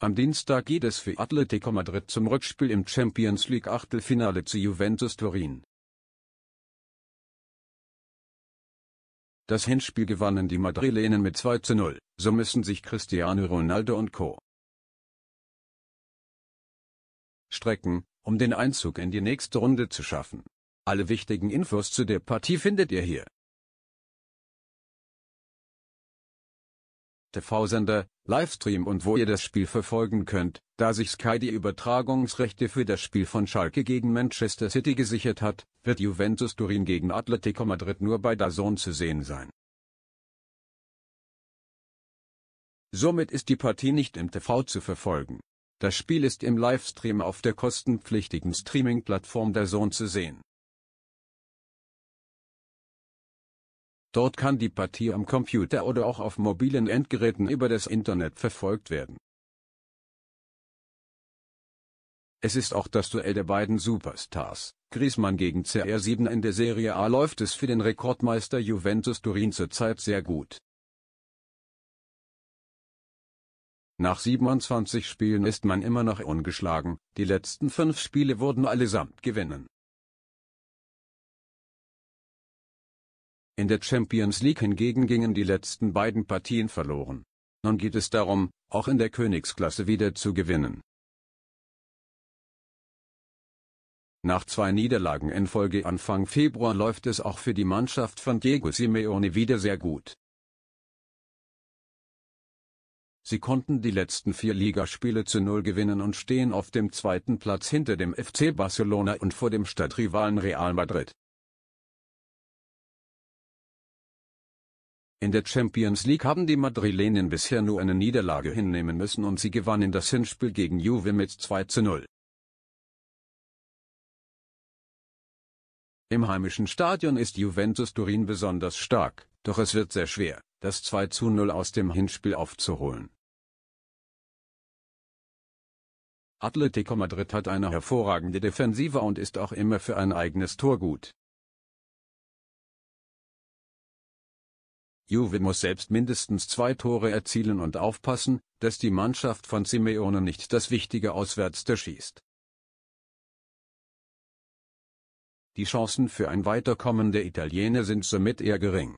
Am Dienstag geht es für Atletico Madrid zum Rückspiel im Champions League Achtelfinale zu Juventus Turin. Das Hinspiel gewannen die Madrilenen mit 2 zu 0, so müssen sich Cristiano Ronaldo und Co. strecken, um den Einzug in die nächste Runde zu schaffen. Alle wichtigen Infos zu der Partie findet ihr hier. TV-Sender, Livestream und wo ihr das Spiel verfolgen könnt, da sich Sky die Übertragungsrechte für das Spiel von Schalke gegen Manchester City gesichert hat, wird Juventus Turin gegen Atletico Madrid nur bei DAZN zu sehen sein. Somit ist die Partie nicht im TV zu verfolgen. Das Spiel ist im Livestream auf der kostenpflichtigen Streaming-Plattform DAZN zu sehen. Dort kann die Partie am Computer oder auch auf mobilen Endgeräten über das Internet verfolgt werden. Es ist auch das Duell der beiden Superstars, Griezmann gegen CR7 in der Serie A läuft es für den Rekordmeister Juventus Turin zurzeit sehr gut. Nach 27 Spielen ist man immer noch ungeschlagen, die letzten fünf Spiele wurden allesamt gewinnen. In der Champions League hingegen gingen die letzten beiden Partien verloren. Nun geht es darum, auch in der Königsklasse wieder zu gewinnen. Nach zwei Niederlagen in Folge Anfang Februar läuft es auch für die Mannschaft von Diego Simeone wieder sehr gut. Sie konnten die letzten vier Ligaspiele zu Null gewinnen und stehen auf dem zweiten Platz hinter dem FC Barcelona und vor dem Stadtrivalen Real Madrid. In der Champions League haben die Madrilenen bisher nur eine Niederlage hinnehmen müssen und sie gewannen das Hinspiel gegen Juve mit 2 zu 0. Im heimischen Stadion ist Juventus Turin besonders stark, doch es wird sehr schwer, das 2 zu 0 aus dem Hinspiel aufzuholen. Atletico Madrid hat eine hervorragende Defensive und ist auch immer für ein eigenes Tor gut. Juve muss selbst mindestens zwei Tore erzielen und aufpassen, dass die Mannschaft von Simeone nicht das wichtige Auswärtste schießt. Die Chancen für ein Weiterkommen der Italiener sind somit eher gering.